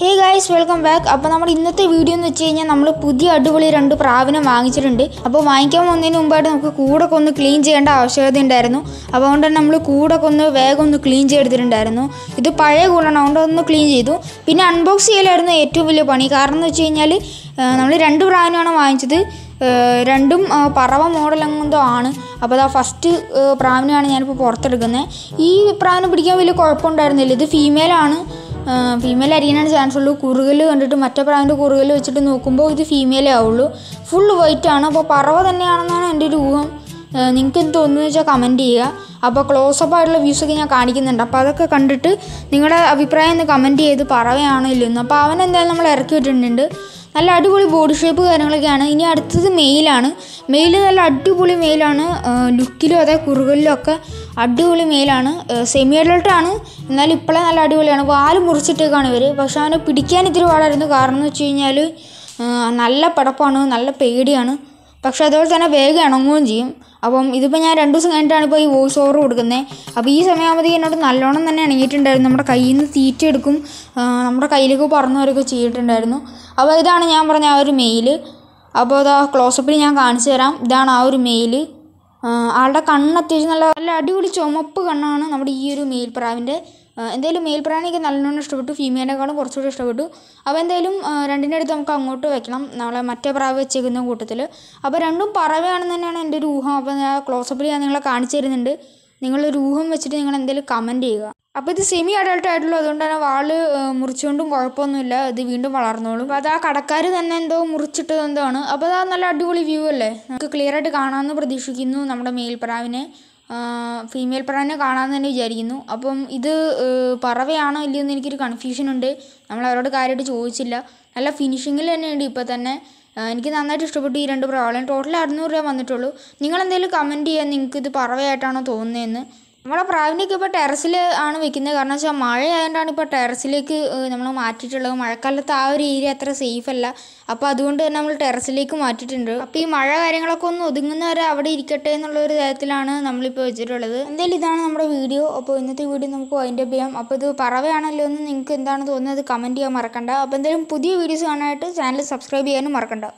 hey guys welcome back അപ്പോൾ നമ്മൾ ഇന്നത്തെ വീഡിയോ എന്ന് വെച്ച് കഴിഞ്ഞാൽ നമ്മൾ പുതിയ അടിപൊളി രണ്ട് പ്രാവിനെ വാങ്ങിച്ചിട്ടുണ്ട് അപ്പോൾ വാങ്ങിക്കാൻ വന്നതിന് മുമ്പായിട്ട് നമുക്ക് കൂടെ ഒന്ന് ക്ലീൻ ചെയ്യേണ്ട ആവശ്യകത ഉണ്ടായിരുന്നു അപ്പോൾ അതുകൊണ്ട് തന്നെ നമ്മൾ കൂടെ ഒന്ന് വേഗം ഒന്ന് ക്ലീൻ ചെയ്തിട്ടുണ്ടായിരുന്നു ഇത് പഴയ കൂടാണ് അതുകൊണ്ട് ഒന്ന് ക്ലീൻ ചെയ്തു പിന്നെ അൺബോക്സ് ചെയ്യലായിരുന്നു ഏറ്റവും വലിയ പണി കാരണം എന്ന് വെച്ച് കഴിഞ്ഞാൽ നമ്മൾ രണ്ട് പ്രാവിനാണ് വാങ്ങിച്ചത് രണ്ടും പറവ മോഡൽ ആണ് അപ്പോൾ അതാ ഫസ്റ്റ് പ്രാവിനെയാണ് ഞാനിപ്പോൾ പുറത്തെടുക്കുന്നത് ഈ പ്രാവിനെ പിടിക്കാൻ വലിയ കുഴപ്പമുണ്ടായിരുന്നില്ല ഇത് ഫീമെയിലാണ് ഫീമെയിൽ അരിയാനാണ് ചാൻസ് ഉള്ളൂ കുറുകൽ കണ്ടിട്ട് മറ്റേ പ്രാവിൻ്റെ കുറുകൽ വെച്ചിട്ട് നോക്കുമ്പോൾ ഇത് ഫീമെയിലേ ആവുള്ളൂ ഫുൾ വൈറ്റ് ആണ് അപ്പോൾ പറവ തന്നെയാണെന്നാണ് എൻ്റെ ഒരു ഊഹം നിങ്ങൾക്ക് എന്ത് തോന്നുന്നു വെച്ചാൽ കമൻറ്റ് ചെയ്യുക അപ്പോൾ ക്ലോസപ്പ് ആയിട്ടുള്ള ഒക്കെ ഞാൻ കാണിക്കുന്നുണ്ട് അപ്പോൾ അതൊക്കെ കണ്ടിട്ട് നിങ്ങളുടെ അഭിപ്രായം ഒന്ന് കമൻറ്റ് ചെയ്ത് പറവയാണോ ഇല്ലെന്ന് അപ്പോൾ അവൻ നമ്മൾ ഇറക്കി വിട്ടിട്ടുണ്ട് നല്ല അടിപൊളി ബോഡി ഷേപ്പ് കാര്യങ്ങളൊക്കെയാണ് ഇനി അടുത്തത് മെയിലാണ് മെയിൽ നല്ല അടിപൊളി മെയിലാണ് ലുക്കിലും അതെ കുറുകലിലും ഒക്കെ അടിപൊളി മെയിലാണ് സെമി അഡൾട്ടാണ് എന്നാലും ഇപ്പോഴേ നല്ല അടിപൊളിയാണ് വാല് മുറിച്ചിട്ടേക്കാണ് ഇവർ പക്ഷെ അവനെ പിടിക്കാൻ ഇത്തിരി പാടായിരുന്നു കാരണം എന്ന് വെച്ച് കഴിഞ്ഞാൽ നല്ല പടപ്പാണ് നല്ല പേടിയാണ് പക്ഷേ അതുപോലെ തന്നെ വേഗം ഇണങ്ങുകയും ചെയ്യും അപ്പം ഇതിപ്പോൾ ഞാൻ രണ്ട് ദിവസം കഴിഞ്ഞിട്ടാണ് ഇപ്പോൾ ഈ വോയിസ് ഓവർ കൊടുക്കുന്നത് അപ്പോൾ ഈ സമയാവധി എന്നോട് നല്ലോണം തന്നെ ഇണങ്ങിയിട്ടുണ്ടായിരുന്നു നമ്മുടെ കയ്യിൽ നിന്ന് തീറ്റ എടുക്കും നമ്മുടെ കയ്യിലേക്ക് പറന്നു വരൊക്കെ ചെയ്തിട്ടുണ്ടായിരുന്നു അപ്പോൾ ഇതാണ് ഞാൻ പറഞ്ഞ ആ ഒരു മെയിൽ അപ്പോൾ അത് ആ ക്ലോസപ്പിൽ ഞാൻ കാണിച്ചു തരാം ഇതാണ് ആ ഒരു മെയിൽ ആളുടെ കണ്ണ് അത്യാവശ്യം നല്ല നല്ല അടിപൊളി ചുമപ്പ് കണ്ണാണ് നമ്മുടെ ഈ ഒരു മെയിൽ പ്രാവിൻ്റെ എന്തായാലും മെയിൽ പ്രാണി എനിക്ക് നല്ലോണം ഇഷ്ടപ്പെട്ടു ഫീമെയിലിനേക്കാളും കുറച്ചുകൂടി ഇഷ്ടപ്പെട്ടു അപ്പോൾ എന്തായാലും രണ്ടിൻ്റെ അടുത്ത് നമുക്ക് അങ്ങോട്ട് വെക്കണം നമ്മളെ മറ്റേ പ്രാവ് വെച്ചേക്കുന്ന കൂട്ടത്തിൽ അപ്പോൾ രണ്ടും പറവയാണെന്ന് തന്നെയാണ് എൻ്റെ ഒരു ഊഹം അപ്പോൾ ഞാൻ ക്ലോസപ്പിൽ ഞാൻ നിങ്ങളെ കാണിച്ചു തരുന്നുണ്ട് നിങ്ങളൊരു ഊഹം വെച്ചിട്ട് നിങ്ങൾ എന്തെങ്കിലും കമൻറ്റ് ചെയ്യുക അപ്പോൾ ഇത് സെമി അഡൾട്ട് ആയിട്ടുള്ളൂ അതുകൊണ്ട് തന്നെ വാള് മുറിച്ചുകൊണ്ടും കുഴപ്പമൊന്നുമില്ല ഇത് വീണ്ടും വളർന്നോളും അപ്പോൾ അത് ആ കടക്കാർ തന്നെ എന്തോ മുറിച്ചിട്ടത് എന്താണ് അപ്പോൾ അത് നല്ല അടിപൊളി വ്യൂ അല്ലേ നമുക്ക് ക്ലിയർ ആയിട്ട് കാണാമെന്ന് പ്രതീക്ഷിക്കുന്നു നമ്മുടെ മേൽപ്രാവിനെ ഫീമെയിൽ പിറാനിനെ കാണാമെന്ന് തന്നെ വിചാരിക്കുന്നു അപ്പം ഇത് പറവയാണോ ഇല്ലയോ എന്ന് എനിക്കൊരു ഉണ്ട് നമ്മൾ അവരോട് കാര്യമായിട്ട് ചോദിച്ചില്ല നല്ല ഫിനിഷിങ്ങിൽ തന്നെയുണ്ട് ഇപ്പോൾ തന്നെ എനിക്ക് നന്നായിട്ട് ഇഷ്ടപ്പെട്ടു ഈ രണ്ട് പ്രാവളം ടോട്ടൽ അറുന്നൂറ് രൂപ വന്നിട്ടുള്ളൂ നിങ്ങളെന്തെങ്കിലും കമൻറ്റ് ചെയ്യാൻ നിങ്ങൾക്ക് ഇത് പറവയായിട്ടാണോ തോന്നുന്നതെന്ന് നമ്മുടെ പ്രാവിനെയൊക്കെ ഇപ്പോൾ ടെറസിൽ ആണ് വെക്കുന്നത് കാരണം വെച്ചാൽ മഴ ആയതുകൊണ്ടാണ് ഇപ്പോൾ ടെറസിലേക്ക് നമ്മൾ മാറ്റിയിട്ടുള്ളത് മഴക്കാലത്ത് ആ ഒരു ഏരിയ അത്ര സേഫ് അല്ല അപ്പോൾ അതുകൊണ്ട് തന്നെ നമ്മൾ ടെറസിലേക്ക് മാറ്റിയിട്ടുണ്ട് അപ്പോൾ ഈ മഴ കാര്യങ്ങളൊക്കെ ഒന്ന് ഒതുങ്ങുന്നവരെ അവിടെ ഇരിക്കട്ടെ എന്നുള്ള ഒരു തരത്തിലാണ് നമ്മളിപ്പോൾ വെച്ചിട്ടുള്ളത് എന്തായാലും ഇതാണ് നമ്മുടെ വീഡിയോ അപ്പോൾ ഇന്നത്തെ വീഡിയോ നമുക്ക് വൈൻഡ് അപ്പ് ചെയ്യാം അപ്പോൾ ഇത് പറവയാണല്ലോ എന്ന് നിങ്ങൾക്ക് എന്താണ് തോന്നുന്നത് കമൻറ്റ് ചെയ്യാൻ മറക്കണ്ട അപ്പോൾ എന്തായാലും പുതിയ വീഡിയോസ് കാണാനായിട്ട് ചാനൽ സബ്സ്ക്രൈബ് ചെയ്യാനും മറക്കണ്ട